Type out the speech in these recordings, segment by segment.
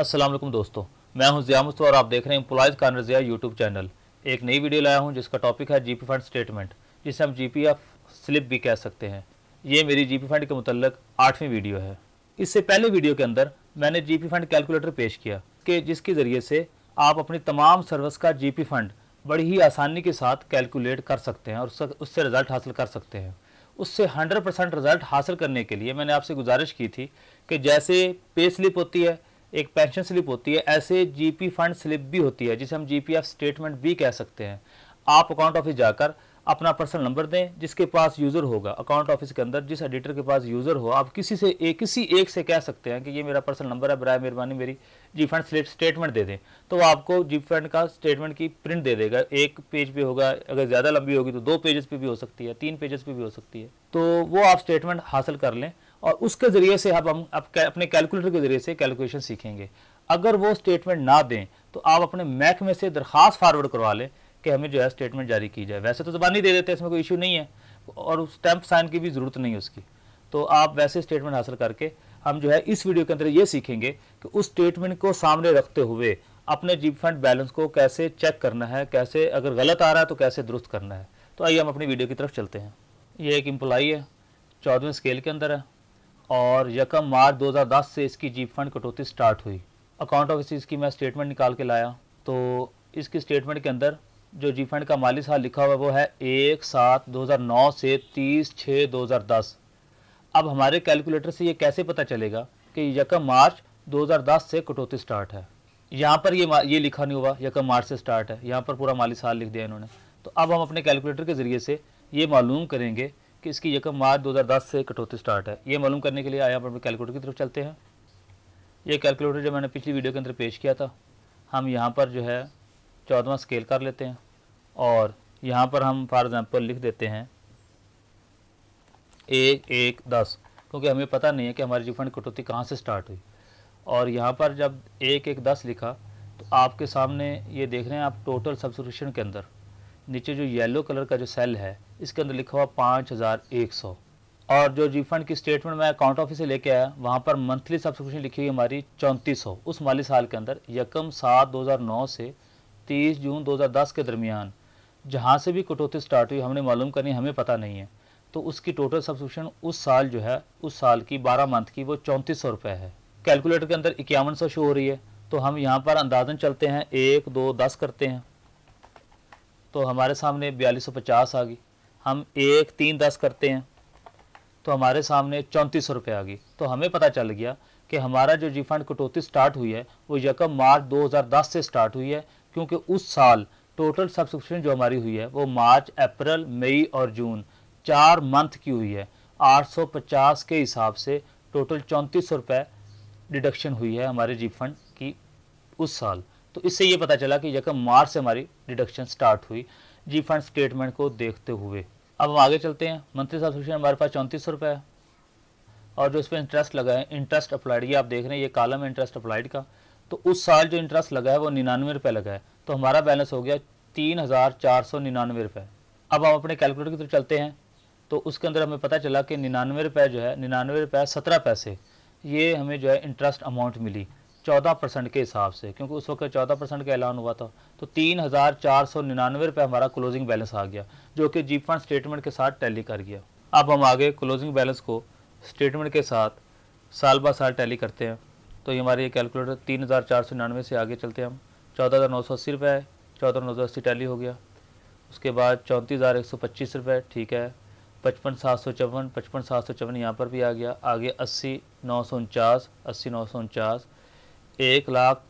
असलम दोस्तों मैं हूं ज़िया मुस्तफ़ा और आप देख रहे हैं employees corner Zia YouTube channel एक नई वीडियो लाया हूं जिसका टॉपिक है जीपी फंड स्टेटमेंट जिसे हम जीपी या स्लिप भी कह सकते हैं ये मेरी जीपी फंड के मतलब आठवीं वीडियो है इससे पहले वीडियो के अंदर मैंने जी फंड कैलकुलेटर पेश किया कि जिसके ज़रिए से आप अपनी तमाम सर्विस का जी फंड बड़ी ही आसानी के साथ कैलकुलेट कर सकते हैं और उससे रिज़ल्ट हासिल कर सकते हैं उससे 100 परसेंट रिज़ल्ट हासिल करने के लिए मैंने आपसे गुजारिश की थी कि जैसे पे स्लिप होती है एक पेंशन स्लिप होती है ऐसे जीपी फंड स्लिप भी होती है जिसे हम जीपीएफ स्टेटमेंट भी कह सकते हैं आप अकाउंट ऑफिस जाकर अपना पर्सनल नंबर दें जिसके पास यूज़र होगा अकाउंट ऑफिस के अंदर जिस एडिटर के पास यूज़र हो आप किसी से एक किसी एक से कह सकते हैं कि ये मेरा पर्सनल नंबर है बर मेहरबानी मेरी जी फंड स्टेटमेंट दे दें तो आपको जी फंड का स्टेटमेंट की प्रिंट दे देगा एक पेज पे होगा अगर ज़्यादा लंबी होगी तो दो पेजेस पे भी हो सकती है तीन पेजेस पे भी हो सकती है तो वो आप स्टेटमेंट हासिल कर लें और उसके ज़रिए से अब हम आप अपने कैलकुलेटर के ज़रिए से कैलकुलेशन सीखेंगे अगर वो स्टेटमेंट ना दें तो आप अपने मैक में से दरख्वास्त फारवर्ड करवा लें कि हमें जो है स्टेटमेंट जारी की जाए वैसे तो जबानी दे देते हैं इसमें कोई इशू नहीं है और स्टैंप साइन की भी ज़रूरत नहीं है उसकी तो आप वैसे स्टेटमेंट हासिल करके हम जो है इस वीडियो के अंदर ये सीखेंगे कि उस स्टेटमेंट को सामने रखते हुए अपने जीप फंड बैलेंस को कैसे चेक करना है कैसे अगर गलत आ रहा है तो कैसे दुरुस्त करना है तो आइए हम अपनी वीडियो की तरफ चलते हैं ये एक एम्प्लॉई है चौदहवें स्केल के अंदर है और यकम मार्च 2010 से इसकी जीप फंड कटौती स्टार्ट हुई अकाउंट ऑफिस की मैं स्टेटमेंट निकाल के लाया तो इसकी स्टेटमेंट के अंदर जो जीप फंड का माली साल लिखा हुआ है वो है एक सात दो हज़ार नौ से तीस छः दो हज़ार दस अब हमारे कैलकुलेटर से ये कैसे पता चलेगा कि यकम मार्च दो हज़ार दस से कटौती स्टार्ट है यहाँ पर ये ये लिखा नहीं हुआ यकम मार्च से स्टार्ट है यहाँ पर पूरा माली साल लिख दिया इन्होंने तो अब हम अपने कैलकुलेटर के ज़रिए से ये मालूम करेंगे कि इसकी यकम मार्च 2010 से कटौती स्टार्ट है ये मालूम करने के लिए आया अपने कैलकुलेटर की तरफ चलते हैं ये कैलकुलेटर जो मैंने पिछली वीडियो के अंदर पेश किया था हम यहाँ पर जो है चौदवा स्केल कर लेते हैं और यहाँ पर हम फॉर एग्ज़ाम्पल लिख देते हैं एक एक दस क्योंकि हमें पता नहीं है कि हमारी रिफंड कटौती कहाँ से स्टार्ट हुई और यहाँ पर जब एक एक दस लिखा तो आपके सामने ये देख रहे हैं आप टोटल सब्सक्रिप्शन के अंदर नीचे जो येलो कलर का जो सेल है इसके अंदर लिखा हुआ पाँच हज़ार एक सौ और जो रिफंड की स्टेटमेंट मैं अकाउंट ऑफिस से लेके आया वहाँ पर मंथली सब्सक्रिप्शन लिखी हुई हमारी चौंतीस सौ उस माली साल के अंदर यकम सात दो हज़ार नौ से तीस जून दो हज़ार दस के दरमियान जहाँ से भी कटौती स्टार्ट हुई हमने मालूम करनी हमें पता नहीं है तो उसकी टोटल सब्सक्रिप्शन उस साल जो है उस साल की बारह मंथ की वो चौंतीस सौ रुपये है कैलकुलेटर के अंदर इक्यावन सौ शो हो रही है तो हम यहाँ पर अंदाजन चलते हैं एक दो दस करते हैं तो हमारे सामने बयालीस सौ पचास आ गई हम एक तीन दस करते हैं तो हमारे सामने चौंतीस सौ रुपये आ गई तो हमें पता चल गया कि हमारा जो रिफंड कटौती स्टार्ट हुई है वो यकम मार्च 2010 से स्टार्ट हुई है क्योंकि उस साल टोटल सब्सक्रिप्शन जो हमारी हुई है वो मार्च अप्रैल मई और जून चार मंथ की हुई है 850 के हिसाब से टोटल चौंतीस सौ रुपये डिडक्शन हुई है हमारे रिफंड की उस साल तो इससे ये पता चला कि जगह मार्च से हमारी डिडक्शन स्टार्ट हुई जी फंड स्टेटमेंट को देखते हुए अब हम आगे चलते हैं मंथली सब्सक्रिप्शन हमारे पास चौंतीस सौ रुपये है और जो इस पर इंटरेस्ट लगा है इंटरेस्ट अप्लाइड ये आप देख रहे हैं ये कालम है इंटरेस्ट अप्लाइड का तो उस साल जो इंटरेस्ट लगा है वो निन्यानवे रुपये लगा है तो हमारा बैलेंस हो गया तीन हज़ार चार सौ निन्यानवे रुपये अब हम अपने कैलकुलेटर की तरफ चलते हैं तो उसके अंदर हमें पता चला कि निन्यानवे रुपये जो है निन्यानवे रुपये सत्रह पैसे ये हमें जो है इंटरेस्ट अमाउंट मिली चौदह परसेंट के हिसाब से क्योंकि उस वक्त चौदह परसेंट का ऐलान हुआ था तो तीन हज़ार चार सौ निन्यानवे रुपये हमारा क्लोजिंग बैलेंस आ गया जो कि जी फंड स्टेटमेंट के साथ टैली कर गया अब हम आगे क्लोजिंग बैलेंस को स्टेटमेंट के साथ साल बा साल टैली करते हैं तो ये हमारे ये कैलकुलेटर तीन हज़ार चार सौ निन्यानवे से आगे चलते हैं हम चौदह हज़ार नौ सौ अस्सी रुपये है चौदह नौ सौ अस्सी टैली हो गया उसके बाद चौंतीस हज़ार एक सौ पच्चीस रुपये ठीक है पचपन सात सौ चौवन पचपन सात सौ चौवन यहाँ पर भी आ गया आगे अस्सी नौ सौ उनचास अस्सी नौ सौ उनचास एक लाख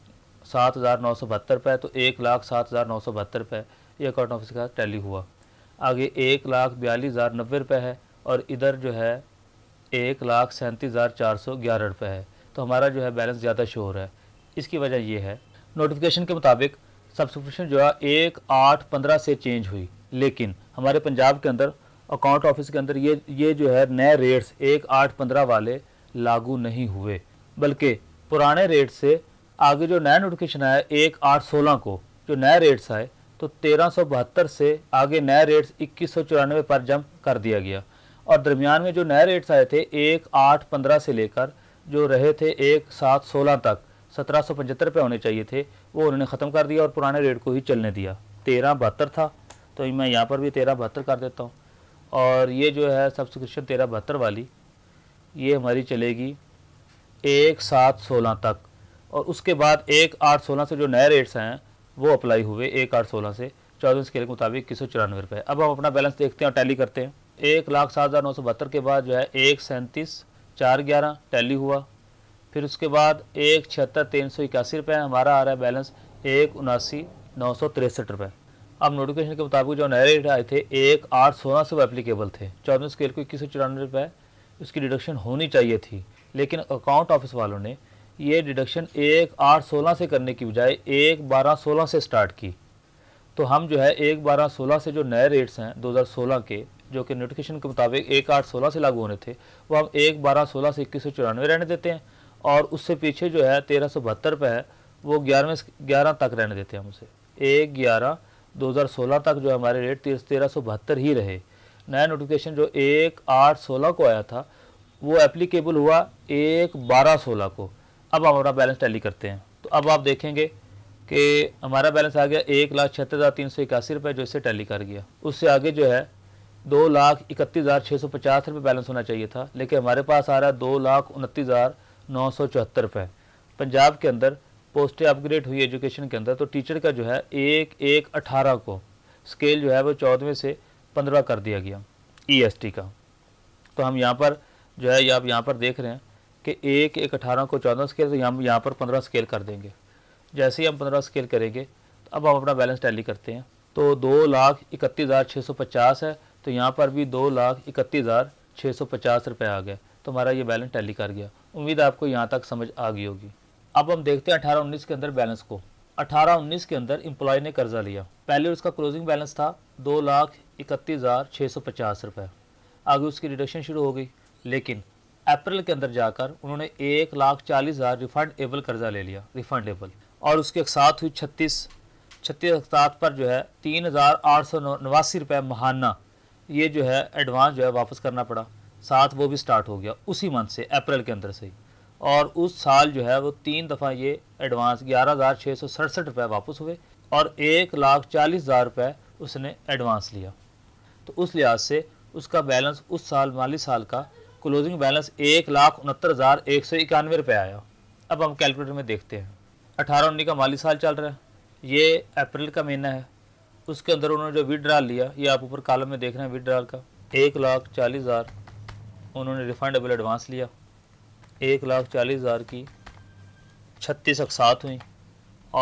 सात हज़ार नौ सौ बहत्तर रुपये तो एक लाख सात हज़ार नौ सौ बहत्तर रुपये ये अकाउंट ऑफिस का टैली हुआ आगे एक लाख बयालीस हज़ार नब्बे रुपये है और इधर जो है एक लाख सैंतीस हज़ार चार सौ ग्यारह रुपये है तो हमारा जो है बैलेंस ज़्यादा शो हो रहा है इसकी वजह ये है नोटिफिकेशन के मुताबिक सब्सक्रिप्शन जो है एक आठ पंद्रह से चेंज हुई लेकिन हमारे पंजाब के अंदर अकाउंट ऑफिस के अंदर ये ये जो है नए रेट्स एक आठ पंद्रह वाले लागू नहीं हुए बल्कि पुराने रेट से आगे जो नया नोटिफिकेशन आया एक आठ सोलह को जो नया रेट्स आए तो तेरह सौ बहत्तर से आगे नए रेट्स इक्कीस सौ चौरानवे पर जंप कर दिया गया और दरमियान में जो नए रेट्स आए थे एक आठ पंद्रह से लेकर जो रहे थे एक सात सोलह तक सत्रह सौ पचहत्तर रुपये होने चाहिए थे वो उन्होंने ख़त्म कर दिया और पुराने रेट को ही चलने दिया तेरह बहत्तर था तो मैं यहाँ पर भी तेरह बहत्तर कर देता हूँ और ये जो है सब्सक्रिप्शन तेरह बहत्तर वाली ये हमारी चलेगी एक सात सोलह तक और उसके बाद एक आठ सोलह से जो नए रेट्स हैं वो अप्लाई हुए एक आठ सोलह से चौदह स्केल के मुताबिक इक्कीस सौ चौरानवे रुपये अब हम अपना बैलेंस देखते हैं और टैली करते हैं एक लाख सात हज़ार नौ सौ बहत्तर के बाद जो है एक सैंतीस चार ग्यारह टैली हुआ फिर उसके बाद एक छिहत्तर तीन सौ इक्यासी रुपये हमारा आ रहा है बैलेंस एक उनासी नौ सौ तिरसठ रुपये अब नोटिफिकेशन के मुताबिक जो नए रेट आए थे एक आठ सोलह से वो एप्लीकेबल थे चौदह स्केल को इक्कीस सौ चौरानवे रुपये उसकी डिडक्शन होनी चाहिए थी लेकिन अकाउंट ऑफिस वालों ने ये डिडक्शन एक आठ सोलह से करने की बजाय एक बारह सोलह से स्टार्ट की तो हम जो है एक बारह सोलह से जो नए रेट्स हैं 2016 के जो कि नोटिफिकेशन के मुताबिक एक आठ सोलह से लागू होने थे वो हम एक बारह सोलह से इक्कीस सौ चौरानवे रहने देते हैं और उससे पीछे जो है तेरह सौ बहत्तर पर है वो ग्यारहवें ग्यारह तक रहने देते हैं हम उसे एक ग्यारह दो हज़ार सोलह तक जो हमारे रेट तेरह सौ बहत्तर ही रहे नया नोटिफिकेशन जो एक आठ सोलह को आया था वो एप्लीकेबल हुआ एक बारह सोलह को अब हम अपना बैलेंस टैली करते हैं तो अब आप देखेंगे कि हमारा बैलेंस आ गया एक लाख छिहत्तर हज़ार तीन सौ इक्यासी रुपये जो इससे टैली कर गया उससे आगे जो है दो लाख इकतीस हज़ार छः सौ पचास रुपये बैलेंस होना चाहिए था लेकिन हमारे पास आ रहा है दो लाख उनतीस हज़ार नौ सौ चौहत्तर रुपये पंजाब के अंदर पोस्टें अपग्रेड हुई एजुकेशन के अंदर तो टीचर का जो है एक एक अठारह को स्केल जो है वो चौदहवें से पंद्रह कर दिया गया ई एस टी का तो हम यहाँ पर जो है ये आप यहाँ पर देख रहे हैं कि एक एक अठारह को चौदह स्केल तो हम यहाँ पर पंद्रह स्केल कर देंगे जैसे ही हम पंद्रह स्केल करेंगे तो अब हम अपना बैलेंस टैली करते हैं तो दो लाख इकतीस हज़ार छः सौ पचास है तो यहाँ पर भी दो लाख इकतीस हज़ार छः सौ पचास रुपये आ गया तो हमारा ये बैलेंस टैली कर गया उम्मीद आपको यहाँ तक समझ आ गई होगी अब हम देखते हैं अठारह उन्नीस के अंदर बैलेंस को अठारह उन्नीस के अंदर एम्प्लॉय ने कर्जा लिया पहले उसका क्लोजिंग बैलेंस था दो लाख इकतीस हज़ार छः सौ पचास रुपये आगे उसकी डिडक्शन शुरू हो गई लेकिन अप्रैल के अंदर जाकर उन्होंने एक लाख चालीस हज़ार रिफंड एबल कर्जा ले लिया रिफंड एबल और उसके साथ हुई छत्तीस छत्तीस अख्तात पर जो है तीन हज़ार आठ सौ नवासी रुपये महाना ये जो है एडवांस जो है वापस करना पड़ा साथ वो भी स्टार्ट हो गया उसी मंथ से अप्रैल के अंदर से ही और उस साल जो है वो तीन दफ़ा ये एडवांस ग्यारह हज़ार छः सौ सड़सठ रुपये वापस हुए और एक लाख चालीस हज़ार रुपये उसने एडवांस लिया तो उस लिहाज से उसका बैलेंस उस साल माली साल का क्लोजिंग बैलेंस एक लाख उनहत्तर हज़ार एक सौ इक्यानवे रुपये आया अब हम कैलकुलेटर में देखते हैं अठारह उन्नीस का माली साल चल रहा है ये अप्रैल का महीना है उसके अंदर उन्होंने जो विड्राल लिया ये आप ऊपर कालम में देख रहे हैं विड्राल का एक लाख चालीस हज़ार उन्होंने रिफंडेबल एडवांस लिया एक लाख चालीस हज़ार की छत्तीस अकसात हुई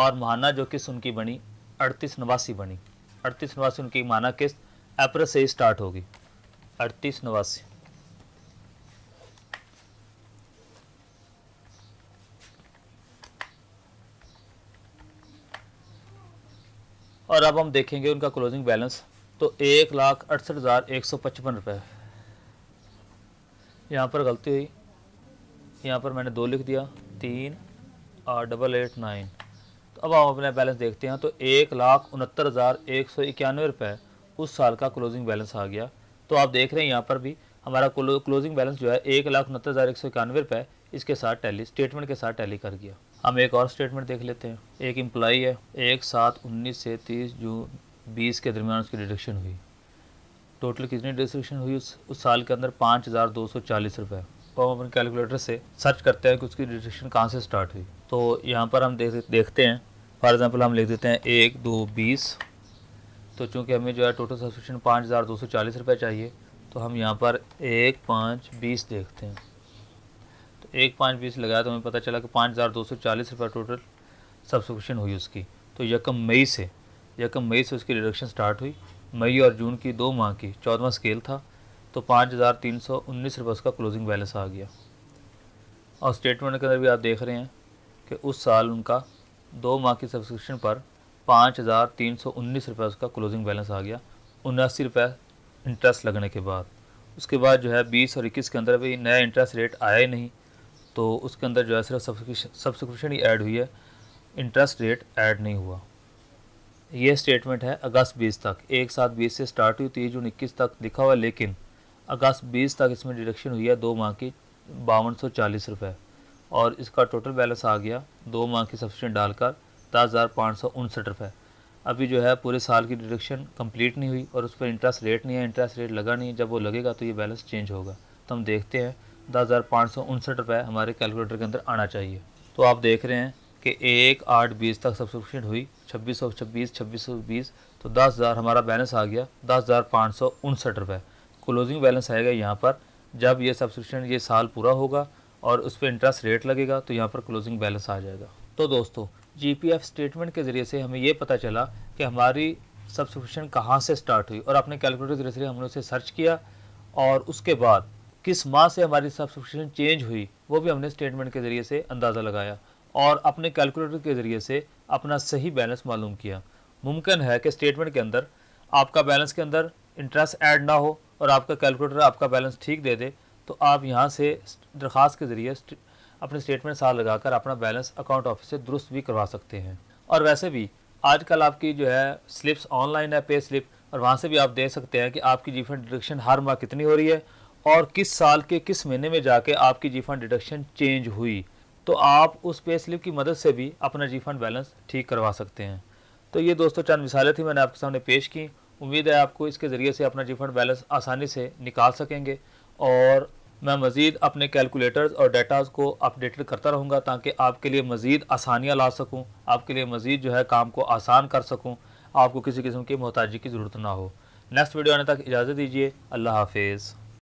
और महाना जो किस्त उनकी बनी अड़तीस नवासी बनी अड़तीस नवासी उनकी माना किस्त अप्रैल से ही स्टार्ट होगी अड़तीस नवासी और अब हम देखेंगे उनका क्लोजिंग बैलेंस तो एक लाख अड़सठ हज़ार एक सौ पचपन रुपये यहाँ पर गलती हुई यहाँ पर मैंने दो लिख दिया तीन और डबल एट नाइन तो अब हम अपना बैलेंस देखते हैं तो एक लाख उनहत्तर हज़ार एक सौ इक्यानवे रुपये उस साल का क्लोजिंग बैलेंस आ गया तो आप देख रहे हैं यहाँ पर भी हमारा क्लोजिंग बैलेंस जो है एक लाख उनहत्तर हज़ार एक सौ इक्यानवे रुपये इसके साथ टैली स्टेटमेंट के साथ टैली कर गया हम एक और स्टेटमेंट देख लेते हैं एक एम्प्लॉई है एक सात उन्नीस से तीस जून बीस के दरमियान उसकी डिडक्शन हुई टोटल कितनी डिडक्शन हुई उस, उस साल के अंदर पाँच हज़ार दो सौ चालीस रुपये तो हम अपने कैलकुलेटर से सर्च करते हैं कि उसकी डिडक्शन कहाँ से स्टार्ट हुई तो यहाँ पर हम देख देखते हैं फॉर एग्ज़ाम्पल हम लिख देते हैं एक दो बीस तो चूँकि हमें जो है टोटल सब्सक्रिप्शन पाँच हज़ार दो सौ चालीस रुपये चाहिए तो हम यहाँ पर एक पाँच बीस देखते हैं एक पाँच बीस लगाया तो हमें पता चला कि पाँच हज़ार दो सौ चालीस रुपये टोटल सब्सक्रिप्शन हुई उसकी तो यकम मई से यकम मई से उसकी रिडक्शन स्टार्ट हुई मई और जून की दो माह की चौदवा स्केल था तो पाँच हज़ार तीन सौ उन्नीस रुपये उसका क्लोजिंग बैलेंस आ गया और स्टेटमेंट के अंदर भी आप देख रहे हैं कि उस साल उनका दो माह की सब्सक्रिप्शन पर पाँच हज़ार तीन सौ उन्नीस रुपये उसका क्लोजिंग बैलेंस आ गया उन्यासी रुपये इंटरेस्ट लगने के बाद उसके बाद जो है बीस और इक्कीस के अंदर भी नया इंटरेस्ट रेट आया ही नहीं तो उसके अंदर जो है सिर्फ सब्सक्रिप्शन ही ऐड हुई है इंटरेस्ट रेट ऐड नहीं हुआ यह स्टेटमेंट है अगस्त बीस तक एक साथ बीस से स्टार्ट हुई तीस जून इक्कीस तक लिखा हुआ लेकिन अगस्त बीस तक इसमें डिडक्शन हुई है दो माह की बावन सौ चालीस रुपये और इसका टोटल बैलेंस आ गया दो माह की सब्सिडी डालकर दस हज़ार पाँच सौ उनसठ रुपये अभी जो है पूरे साल की डिडक्शन कंप्लीट नहीं हुई और उस पर इंटरेस्ट रेट नहीं है इंटरेस्ट रेट लगा नहीं जब वो लगेगा तो ये बैलेंस चेंज होगा तो हम देखते हैं दस हज़ार पाँच सौ उनसठ रुपये हमारे कैलकुलेटर के अंदर आना चाहिए तो आप देख रहे हैं कि एक आठ बीस तक सब्सक्रिप्शन हुई छब्बीस सौ छब्बीस छब्बीस सौ बीस तो दस हज़ार हमारा बैलेंस आ गया दस हज़ार पाँच सौ उनसठ रुपये क्लोजिंग बैलेंस आएगा यहाँ पर जब ये सब्सक्रिप्शन ये साल पूरा होगा और उस पर इंटरेस्ट रेट लगेगा तो यहाँ पर क्लोजिंग बैलेंस आ जाएगा तो दोस्तों जी स्टेटमेंट के ज़रिए से हमें ये पता चला कि हमारी सब्सक्रिप्शन कहाँ से स्टार्ट हुई और अपने कैलकुलेटर के ज़रिए हमने उसे सर्च किया और उसके बाद किस माह से हमारी सब्सक्रिप्शन चेंज हुई वो भी हमने स्टेटमेंट के ज़रिए से अंदाज़ा लगाया और अपने कैलकुलेटर के ज़रिए से अपना सही बैलेंस मालूम किया मुमकिन है कि स्टेटमेंट के अंदर आपका बैलेंस के अंदर इंटरेस्ट ऐड ना हो और आपका कैलकुलेटर आपका बैलेंस ठीक दे दे तो आप यहाँ से दरख्वास्त के ज़रिए अपने स्टेटमेंट साथ लगाकर अपना बैलेंस अकाउंट ऑफिस से दुरुस्त भी करवा सकते हैं और वैसे भी आजकल आपकी जो है स्लिप्स ऑनलाइन है पे स्लिप और वहाँ से भी आप देख सकते हैं कि आपकी रिफंड डिडक्शन हर माह कितनी हो रही है और किस साल के किस महीने में जाके आपकी जी फंड डिडक्शन चेंज हुई तो आप उस पे स्लिप की मदद से भी अपना जी फंड बैलेंस ठीक करवा सकते हैं तो ये दोस्तों चंद मिसालें थी मैंने आपके सामने पेश की उम्मीद है आपको इसके ज़रिए से अपना जी फंड बैलेंस आसानी से निकाल सकेंगे और मैं मज़ीद अपने कैलकुलेटर्स और डाटाज़ को अपडेटेड करता रहूँगा ताकि आपके लिए मज़ीद आसानियाँ ला सकूँ आपके लिए मज़ीद जो है काम को आसान कर सकूँ आपको किसी किस्म की मोहताजी की ज़रूरत ना हो नेक्स्ट वीडियो आने तक इजाज़त दीजिए अल्लाह हाफिज़